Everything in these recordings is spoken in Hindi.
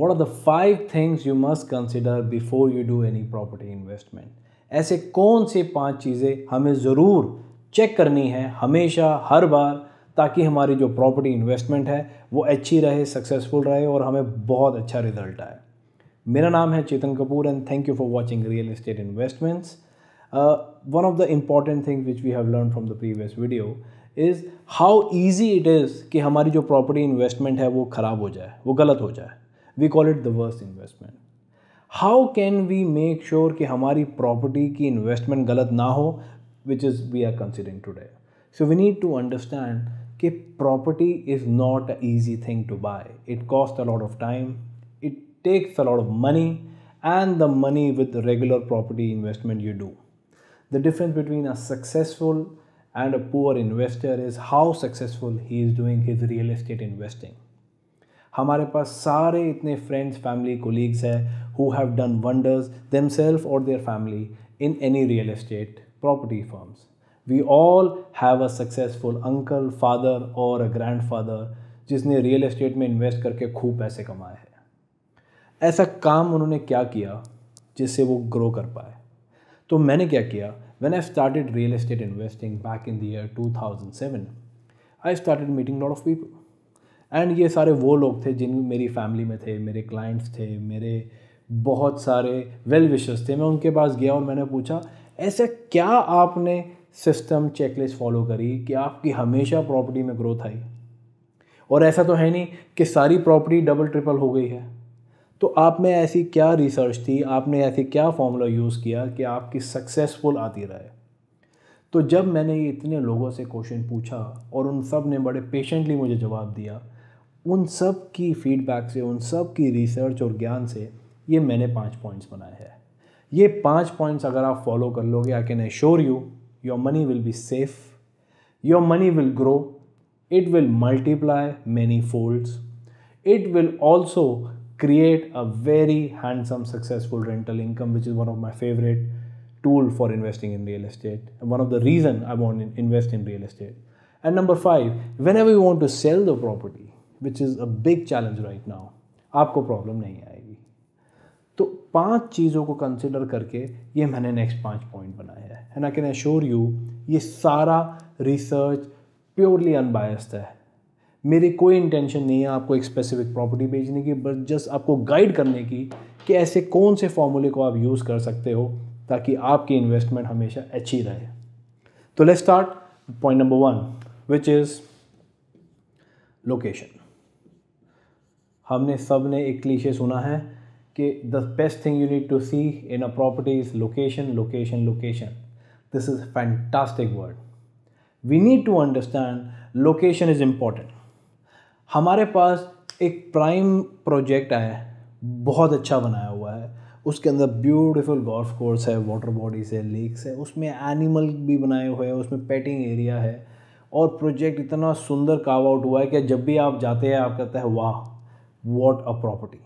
What are the five things you must consider before you do any property investment ऐसे कौन से पांच चीज़ें हमें ज़रूर चेक करनी है हमेशा हर बार ताकि हमारी जो प्रॉपर्टी इन्वेस्टमेंट है वो अच्छी रहे सक्सेसफुल रहे और हमें बहुत अच्छा रिजल्ट आए मेरा नाम है Chetan Kapoor and thank you for watching real estate investments one of the important things which we have learn from the previous video is how easy it is कि हमारी जो प्रॉपर्टी इन्वेस्टमेंट है वो ख़राब हो जाए वो गलत हो जाए we call it the worst investment how can we make sure कि हमारी प्रॉपर्टी की इन्वेस्टमेंट गलत ना हो which is we are considering today so we need to understand कि property is not a easy thing to buy it cost a lot of time it takes a lot of money and the money with regular property investment you do. The difference between a successful and a poor investor is how successful he is doing his real estate investing. हमारे पास सारे इतने फ्रेंड्स फैमिली कोलीग्स हैं who have done wonders themselves और their family in any real estate property forms we all have a successful uncle father और अ ग्रैंड फादर जिसने रियल एस्टेट में इन्वेस्ट करके खूब पैसे कमाए हैं ऐसा काम उन्होंने क्या किया जिससे वो ग्रो कर पाए तो मैंने क्या किया when I started real estate investing back in the two thousand seven I started meeting lot of people and ये सारे वो लोग थे जिन मेरी फैमिली में थे मेरे क्लाइंट्स थे मेरे बहुत सारे वेल विशर्स थे मैं उनके पास गया और मैंने पूछा ऐसा क्या आपने सिस्टम चेकलिस्ट फॉलो करी कि आपकी हमेशा प्रॉपर्टी में ग्रोथ आई और ऐसा तो है नहीं कि सारी प्रॉपर्टी डबल ट्रिपल हो गई है तो आप में ऐसी क्या रिसर्च थी आपने ऐसी क्या फॉर्मूला यूज़ किया कि आपकी सक्सेसफुल आती रहे तो जब मैंने ये इतने लोगों से क्वेश्चन पूछा और उन सब ने बड़े पेशेंटली मुझे जवाब दिया उन सब की फीडबैक से उन सब की रिसर्च और ज्ञान से ये मैंने पांच पॉइंट्स बनाए हैं ये पांच पॉइंट्स अगर आप फॉलो कर लोगे I can assure you your money will be safe your money will grow it will multiply many folds it will also create a very handsome successful rental income which is one of my favourite tool for investing in real estate one of the reason I want invest in real estate and number five whenever you want to sell the property which is a big challenge right now आपको प्रॉब्लम नहीं आएगी तो पांच चीज़ों को कंसिडर करके ये मैंने नेक्स्ट पांच पॉइंट बनाया है and I can assure you ये सारा रिसर्च प्योरली अनबायस्ड है मेरी कोई इंटेंशन नहीं है आपको एक स्पेसिफिक प्रॉपर्टी बेचने की बट जस्ट आपको गाइड करने की कि ऐसे कौन से फॉर्मूले को आप यूज़ कर सकते हो ताकि आपकी इन्वेस्टमेंट हमेशा अच्छी रहे तो let's start point number one which is location हमने सब ने एक क्लीशे सुना है कि the best thing you need to see in a property is location location location this is fantastic word we need to understand location is important हमारे पास एक प्राइम प्रोजेक्ट आया है बहुत अच्छा बनाया हुआ है उसके अंदर ब्यूटीफुल गोल्फ कोर्स है वाटर बॉडीज़ है लेक्स है उसमें एनिमल भी बनाए हुए हैं उसमें पेटिंग एरिया है और प्रोजेक्ट इतना सुंदर काव आउट हुआ है कि जब भी आप जाते हैं आप कहते हैं वाह what a property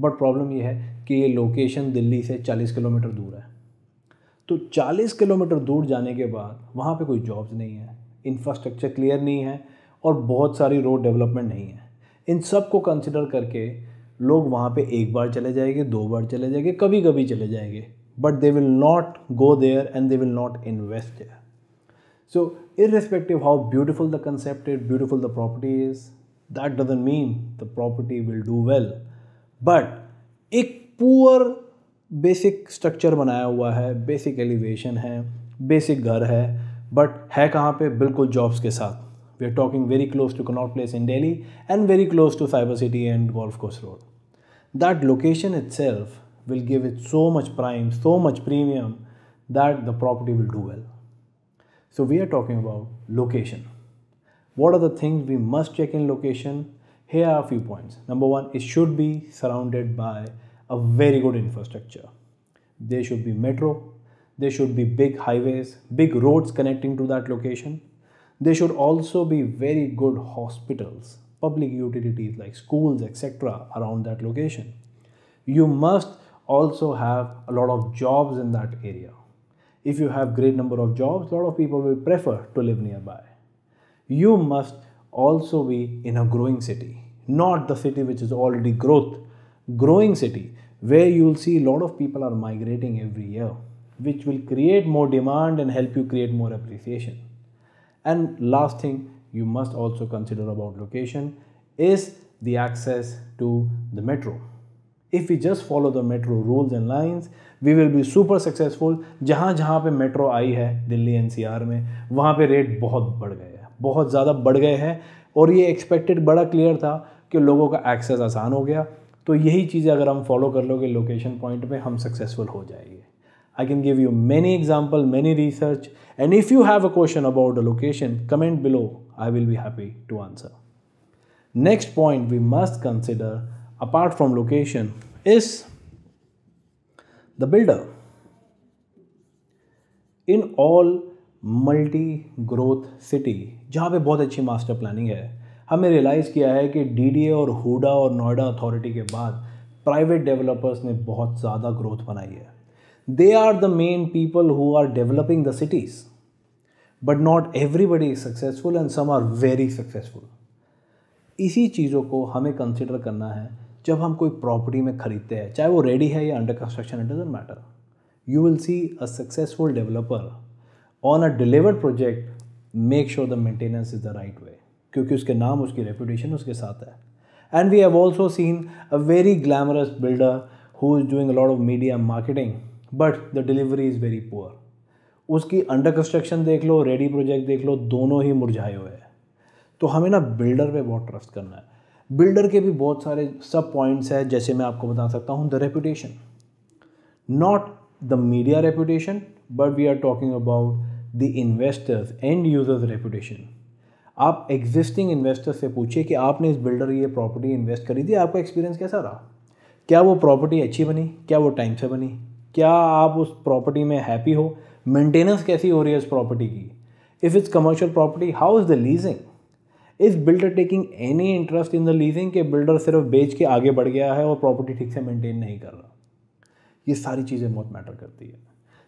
but problem यह है कि ये लोकेशन दिल्ली से 40 किलोमीटर दूर है तो 40 किलोमीटर दूर जाने के बाद वहाँ पे कोई जॉब्स नहीं है इंफ्रास्ट्रक्चर क्लियर नहीं है और बहुत सारी रोड डेवलपमेंट नहीं है इन सब को कंसिडर करके लोग वहाँ पे एक बार चले जाएंगे दो बार चले जाएंगे कभी कभी चले जाएंगे but they will not go there and they will not invest there so irrespective how beautiful the concept is, beautiful the property is that doesn't mean the property will do well but ek poor basic structure banaya hua hai basic elevation hai basic ghar hai but hai kahan pe bilkul jobs ke sath we are talking very close to connaught place in delhi and very close to cyber city and golf course road that location itself will give it so much prime, so much premium that the property will do well. So we are talking about location. What are the things we must check in location? Here are a few points. Number one, it should be surrounded by a very good infrastructure. There should be metro, there should be big highways, big roads connecting to that location. There should also be very good hospitals, public utilities like schools, etc., around that location. You must also have a lot of jobs in that area. If you have great number of jobs, a lot of people will prefer to live nearby you must also be in a growing city, not the city which is already growth, growing city where you will see a lot of people are migrating every year, which will create more demand and help you create more appreciation. And last thing you must also consider about location is the access to the metro. If we just follow the metro rules and lines, we will be super successful. जहाँ जहाँ पे metro आई है दिल्ली NCR में वहाँ पे rate बहुत बढ़ गए बहुत ज़्यादा बढ़ गए हैं और ये एक्सपेक्टेड बड़ा क्लियर था कि लोगों का एक्सेस आसान हो गया तो यही चीज़ें अगर हम फॉलो कर लोगे लोकेशन पॉइंट पे हम सक्सेसफुल हो जाएंगे I can give you many example many research and if you have a question about a location comment below I will be happy to answer next point we must consider apart from location is the builder in all multi growth city जहाँ पे बहुत अच्छी मास्टर प्लानिंग है हमने रियलाइज़ किया है कि डी और हुडा और नोएडा अथॉरिटी के बाद प्राइवेट डेवलपर्स ने बहुत ज़्यादा ग्रोथ बनाई है they are the main people who are developing the cities but not everybody is successful and some are very successful इसी चीज़ों को हमें कंसिडर करना है जब हम कोई प्रॉपर्टी में ख़रीदते हैं चाहे वो रेडी है या under construction it doesn't matter you will see a successful developer on a delivered project make sure the maintenance is the right way क्योंकि उसके नाम उसकी रेपुटेशन उसके साथ है and we have also seen a very glamorous builder who is doing lot of media marketing but the delivery is very poor उसकी अंडर कंस्ट्रक्शन देख लो रेडी प्रोजेक्ट देख लो दोनों ही मुरझाए हुए हैं तो हमें ना बिल्डर पे बहुत ट्रस्ट करना है बिल्डर के भी बहुत सारे सब पॉइंट्स हैं जैसे मैं आपको बता सकता हूँ the reputation not the media reputation but we are talking about the investors and users reputation आप एग्जिस्टिंग इन्वेस्टर से पूछिए कि आपने इस बिल्डर ये प्रॉपर्टी इन्वेस्ट करी थी आपका एक्सपीरियंस कैसा रहा क्या वो प्रॉपर्टी अच्छी बनी क्या वो टाइम से बनी क्या आप उस प्रॉपर्टी में हैप्पी हो मेंटेनेंस कैसी हो रही है उस प्रॉपर्टी की if it's commercial property how is the leasing is builder taking any interest in the leasing के बिल्डर सिर्फ बेच के आगे बढ़ गया है और प्रॉपर्टी ठीक से मेंटेन नहीं कर रहा ये सारी चीज़ें बहुत मैटर करती है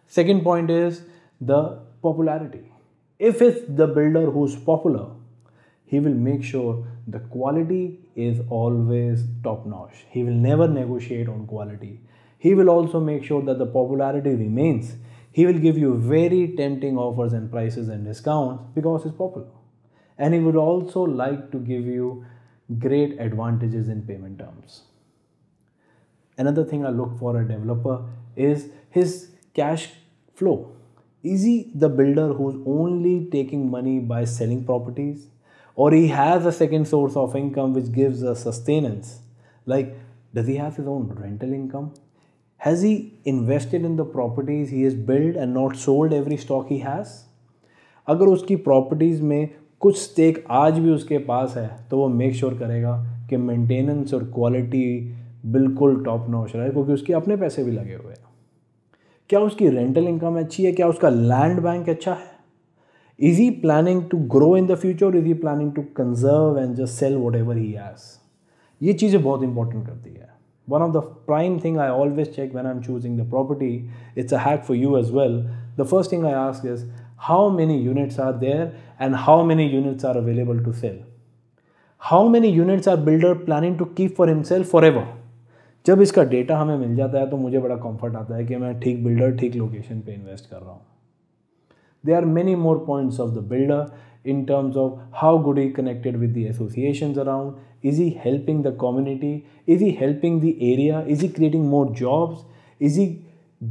Second point is the popularity. If it's the builder who's popular, he will make sure the quality is always top notch. He will never negotiate on quality. He will also make sure that the popularity remains. He will give you very tempting offers and prices and discounts because he's popular. And he would also like to give you great advantages in payment terms. Another thing I look for a developer is his cash flow? Is he the builder who's only taking money by selling properties? Or he has a second source of income which gives a sustenance? Like, does he have his own rental income? Has he invested in the properties he has built and not sold every stock he has? अगर उसकी प्रॉपर्टीज़ में कुछ स्टेक आज भी उसके पास है तो वो मेक श्योर sure करेगा कि मेंटेनेंस और क्वालिटी बिल्कुल टॉप नॉच रहा है क्योंकि उसके अपने पैसे भी लगे हुए हैं क्या उसकी रेंटल इनकम अच्छी है क्या उसका लैंड बैंक अच्छा है he planning to grow in the future is he planning to conserve and just sell whatever he has ये चीज़ें बहुत इंपॉर्टेंट करती है one of the prime thing I always check when I am choosing the property it's a hack for you as well the first thing I ask is how many units are there and how many units are available to sell how many units are builder planning to keep for himself forever जब इसका डेटा हमें मिल जाता है तो मुझे बड़ा कंफर्ट आता है कि मैं ठीक बिल्डर ठीक लोकेशन पे इन्वेस्ट कर रहा हूँ they are many more points of the builder in terms of how good he connected with the association around is he helping the community is he helping the area is he creating more jobs is he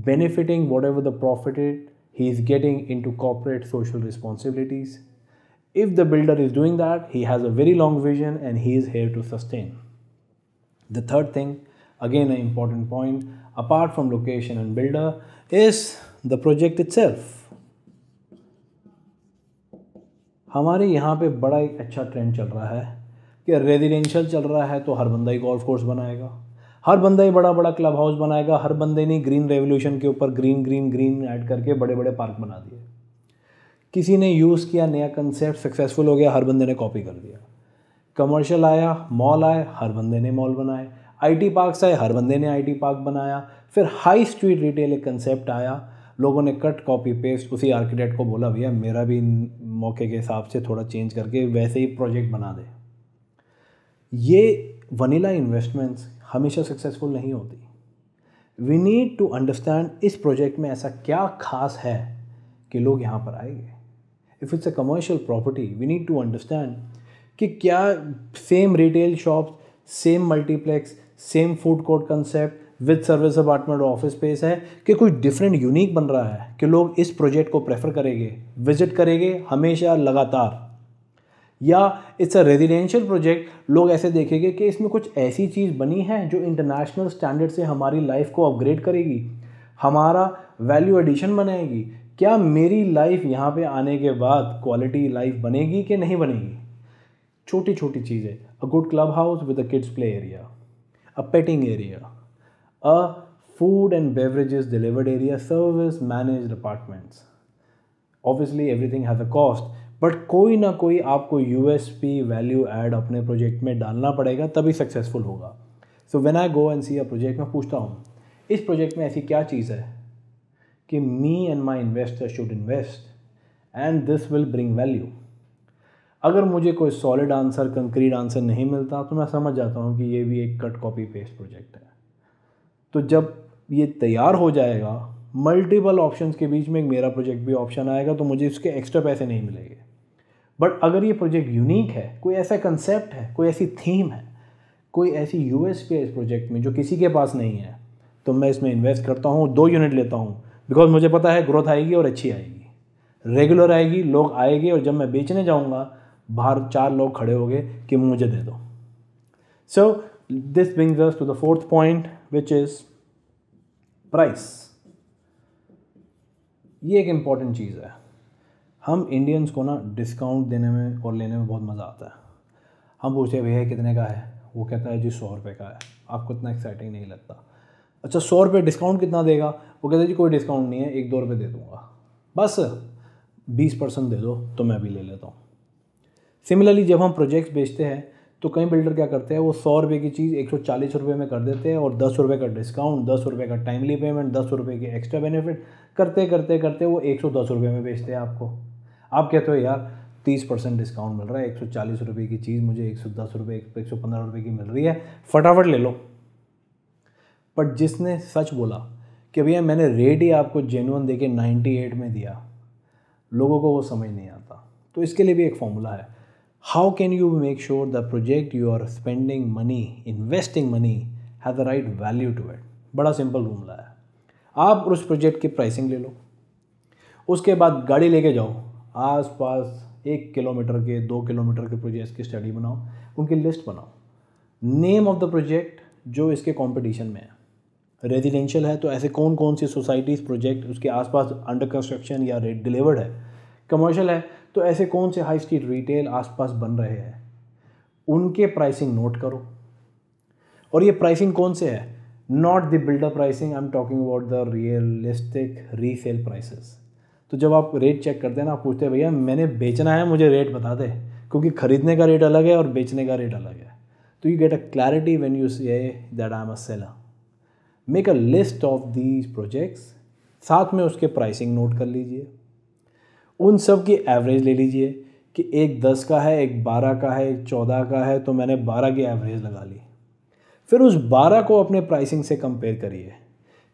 benefiting whatever the profited he is getting into corporate social responsibilities if the builder is doing that he has a very long vision and he is here to sustain the third thing again an important point apart from location and builder is the project itself हमारे यहाँ पे बड़ा एक अच्छा ट्रेंड चल रहा है कि रेजिडेंशियल चल रहा है तो हर बंदा ही गोल्फ कोर्स बनाएगा हर बंदा ही बड़ा बड़ा क्लब हाउस बनाएगा हर बंदे ने ग्रीन रेवोल्यूशन के ऊपर ग्रीन ग्रीन ग्रीन ऐड करके बड़े बड़े पार्क बना दिए किसी ने यूज़ किया नया कंसेप्ट सक्सेसफुल हो गया हर बंदे ने कॉपी कर दिया कमर्शियल आया मॉल आए हर बंदे ने मॉल बनाए आईटी पार्क्स आए हर बंदे ने आईटी पार्क बनाया फिर हाई स्ट्रीट रिटेल एक कंसेप्ट आया लोगों ने कट कॉपी पेस्ट उसी आर्किटेक्ट को बोला भैया मेरा भी मौके के हिसाब से थोड़ा चेंज करके वैसे ही प्रोजेक्ट बना दे ये वनीला इन्वेस्टमेंट्स हमेशा सक्सेसफुल नहीं होती वी नीड टू अंडरस्टैंड इस प्रोजेक्ट में ऐसा क्या खास है कि लोग यहाँ पर आएंगे if it's a commercial property we need to understand कि क्या same retail shop same multiplex same food court concept with service apartment office space है कि कुछ डिफरेंट यूनिक बन रहा है कि लोग इस प्रोजेक्ट को प्रेफर करेंगे विजिट करेंगे हमेशा लगातार या इट्स अ रेजिडेंशियल प्रोजेक्ट लोग ऐसे देखेंगे कि इसमें कुछ ऐसी चीज़ बनी है जो इंटरनेशनल स्टैंडर्ड से हमारी लाइफ को अपग्रेड करेगी हमारा वैल्यू एडिशन बनाएगी क्या मेरी लाइफ यहाँ पे आने के बाद क्वालिटी लाइफ बनेगी कि नहीं बनेगी छोटी छोटी चीज़ें a good club house with a kids play area a petting area, a food and beverages delivered area, service managed apartments. Obviously, everything has a cost, but कोई ना कोई आपको U S P value add अपने प्रोजेक्ट में डालना पड़ेगा तभी सक्सेसफुल होगा so when I go and see a project मैं पूछता हूँ इस प्रोजेक्ट में ऐसी क्या चीज़ है कि me and my investor should invest and this will bring value अगर मुझे कोई सॉलिड आंसर कंक्रीट आंसर नहीं मिलता तो मैं समझ जाता हूँ कि ये भी एक कट कॉपी पेस्ट प्रोजेक्ट है तो जब ये तैयार हो जाएगा मल्टीपल ऑप्शंस के बीच में एक मेरा प्रोजेक्ट भी ऑप्शन आएगा तो मुझे इसके एक्स्ट्रा पैसे नहीं मिलेंगे बट अगर ये प्रोजेक्ट यूनिक है कोई ऐसा कंसेप्ट है कोई ऐसी थीम है कोई ऐसी यू है इस प्रोजेक्ट में जो किसी के पास नहीं है तो मैं इसमें इन्वेस्ट करता हूँ दो यूनिट लेता हूँ बिकॉज मुझे पता है ग्रोथ आएगी और अच्छी आएगी रेगुलर आएगी लोग आएंगे और जब मैं बेचने जाऊँगा बाहर चार लोग खड़े हो गए कि मुझे दे दो so this brings us to the fourth point which is price ये एक इम्पॉर्टेंट चीज़ है हम इंडियंस को ना डिस्काउंट देने में और लेने में बहुत मज़ा आता है हम पूछते हैं भैया कितने का है वो कहता है जी सौ रुपये का है आपको इतना एक्साइटिंग नहीं लगता अच्छा सौ रुपये डिस्काउंट कितना देगा वो कहता है जी कोई डिस्काउंट नहीं है एक दो रुपये दे दूँगा बस बीस परसेंट दे दो तो मैं भी ले लेता हूँ सिमिलरली जब हम प्रोजेक्ट्स बेचते हैं तो कई बिल्डर क्या करते हैं वो सौ रुपये की चीज़ एक सौ चालीस रुपये में कर देते हैं और दस रुपये का डिस्काउंट दस रुपये का टाइमली पेमेंट दस रुपये के एक्स्ट्रा बेनिफिट करते करते करते वो एक सौ दस रुपये में बेचते हैं आपको आप कहते हो यार तीस परसेंट डिस्काउंट मिल रहा है एक सौ चालीस रुपये की चीज़ मुझे एक सौ दस रुपये एक सौ पंद्रह रुपये की मिल रही है फटाफट ले लो बट जिसने सच बोला कि भैया मैंने रेट ही आपको जेनुअन दे के नाइन्टी एट में दिया लोगों को वो समझ नहीं आता तो इसके लिए भी एक फॉर्मूला है how can you make sure the project you are spending money investing money has the right value to it बड़ा सिंपल रूमला है आप उस प्रोजेक्ट की प्राइसिंग ले लो उसके बाद गाड़ी लेके जाओ आस पास एक किलोमीटर के दो किलोमीटर के प्रोजेक्ट्स की स्टडी बनाओ उनकी लिस्ट बनाओ नेम ऑफ द प्रोजेक्ट जो इसके कंपटीशन में है रेजिडेंशियल है तो ऐसे कौन कौन सी सोसाइटीज़ प्रोजेक्ट उसके आसपास अंडर कंस्ट्रक्शन या रेट डिलीवर्ड है कमर्शियल है तो ऐसे कौन से हाई स्ट्रीट रिटेल आसपास बन रहे हैं उनके प्राइसिंग नोट करो और ये प्राइसिंग कौन से है not the builder pricing I am talking about the realistic resale prices तो जब आप रेट चेक करते हैं ना आप पूछते हैं भैया मैंने बेचना है मुझे रेट बता दे क्योंकि ख़रीदने का रेट अलग है और बेचने का रेट अलग है तो you get a clarity when you say that I am a seller make a list of these projects साथ में उसके प्राइसिंग नोट कर लीजिए उन सब की एवरेज ले लीजिए कि एक दस का है एक बारह का है एक चौदह का है तो मैंने बारह की एवरेज लगा ली फिर उस बारह को अपने प्राइसिंग से कंपेयर करिए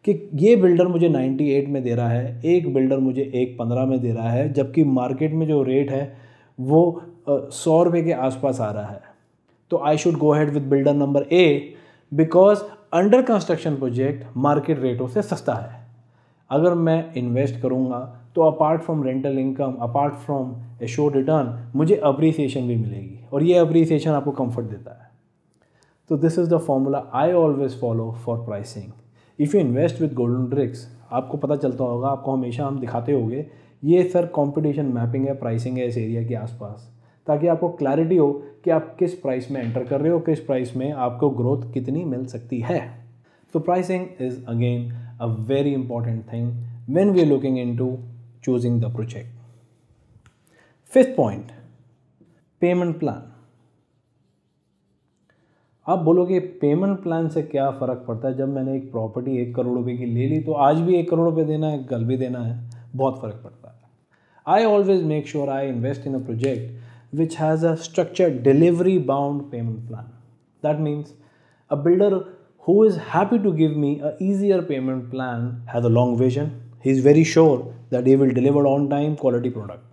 कि ये बिल्डर मुझे नाइन्टी एट में दे रहा है एक बिल्डर मुझे एक पंद्रह में दे रहा है जबकि मार्केट में जो रेट है वो सौ रुपये के आसपास आ रहा है तो I should go ahead with builder number A because under construction project market रेटों से सस्ता है अगर मैं इन्वेस्ट करूँगा तो apart from rental income apart from a sure return मुझे अप्रिसिएशन भी मिलेगी और ये अप्रिसिएशन आपको कंफर्ट देता है तो this is the formula I always follow for pricing if you invest with golden ड्रिक्स आपको पता चलता होगा आपको हमेशा हम दिखाते होंगे ये सर कंपटीशन मैपिंग है प्राइसिंग है इस एरिया के आसपास ताकि आपको क्लैरिटी हो कि आप किस प्राइस में एंटर कर रहे हो किस प्राइस में आपको ग्रोथ कितनी मिल सकती है So pricing is again a very important thing when we are looking into choosing the project. Fifth point, payment plan आप बोलोगे पेमेंट प्लान से क्या फ़र्क पड़ता है जब मैंने एक प्रॉपर्टी एक करोड़ रुपए की ले ली तो आज भी एक करोड़ रुपए देना है कल भी देना है बहुत फ़र्क पड़ता है I always make sure I invest in a project which has a structure delivery bound payment plan that means a builder who is happy to give me a easier payment plan has a long vision. He is very sure that he will deliver on time quality product.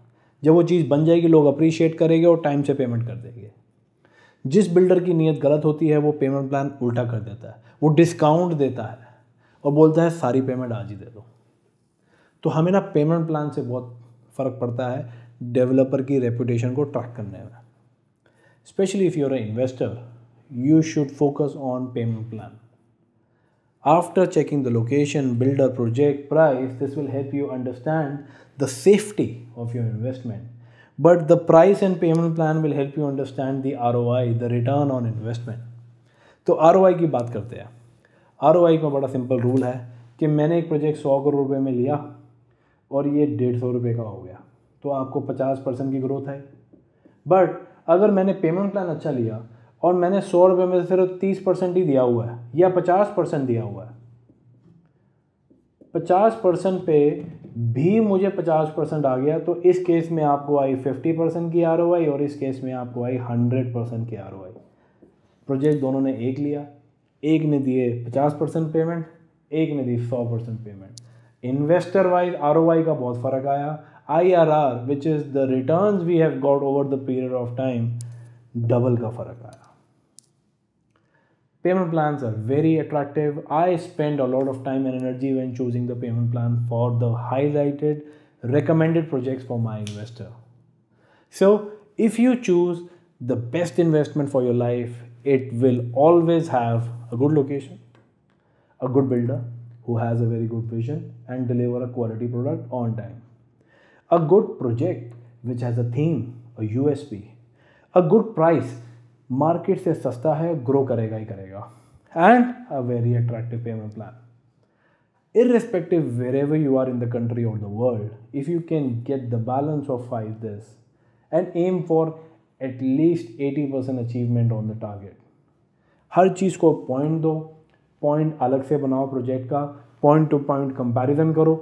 जब वो चीज़ बन जाएगी लोग अप्रिशिएट करेंगे और टाइम से पेमेंट कर देंगे जिस बिल्डर की नीयत गलत होती है वो पेमेंट प्लान उल्टा कर देता है वो डिस्काउंट देता है और बोलता है सारी पेमेंट आज ही दे दो तो हमें ना पेमेंट प्लान से बहुत फ़र्क पड़ता है डेवलपर की रेपुटेशन को ट्रैक करने में specially if you're a investor you should focus on payment plan After checking the location, builder, project, price, this will help you understand the safety of your investment. But the price and payment plan will help you understand the ROI, the return on investment. तो आर की बात करते हैं आर का बड़ा सिंपल रूल है कि मैंने एक प्रोजेक्ट सौ करोड़ रुपए में लिया और ये डेढ़ सौ रुपये का हो गया तो आपको पचास परसेंट की ग्रोथ है बट अगर मैंने पेमेंट प्लान अच्छा लिया और मैंने सौ रुपये में से सिर्फ तीस परसेंट ही दिया हुआ है या पचास परसेंट दिया हुआ है पचास परसेंट पे भी मुझे पचास परसेंट आ गया तो इस केस में आपको आई फिफ्टी परसेंट की आर और इस केस में आपको आई हंड्रेड परसेंट की आर प्रोजेक्ट दोनों ने एक लिया एक ने दिए पचास परसेंट पेमेंट एक ने दी सौ percent payment investor wise R का बहुत फ़र्क आया I R R which is the return we have got over the period of time double का फ़र्क आया Payment plans are very attractive. I spend a lot of time and energy when choosing the payment plan for the highlighted recommended projects for my investor. So if you choose the best investment for your life, it will always have a good location, a good builder who has a very good vision and deliver a quality product on time. A good project which has a theme, a USP, a good price market से सस्ता है ग्रो करेगा ही करेगा and a very attractive payment plan ever you are in the country country the world if you can get the balance of five this and M for at least eighty percent achievement on the target हर चीज़ को पॉइंट दो पॉइंट अलग से बनाओ प्रोजेक्ट का पॉइंट टू पॉइंट कंपेरिजन करो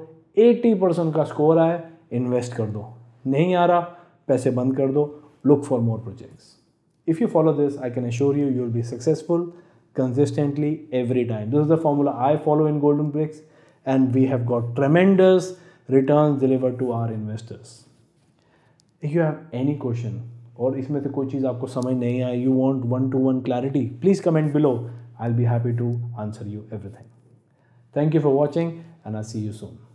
एटी परसेंट का स्कोर आए इन्वेस्ट कर दो नहीं आ रहा पैसे बंद कर दो look for more projects If you follow this, I can assure you, you'll be successful consistently every time. This is the formula I follow in Golden Bricks and we have got tremendous returns delivered to our investors. If you have any question or if से कोई चीज़ to one नहीं I you want one to one clarity please comment below I be happy to you you everything thank you for watching and I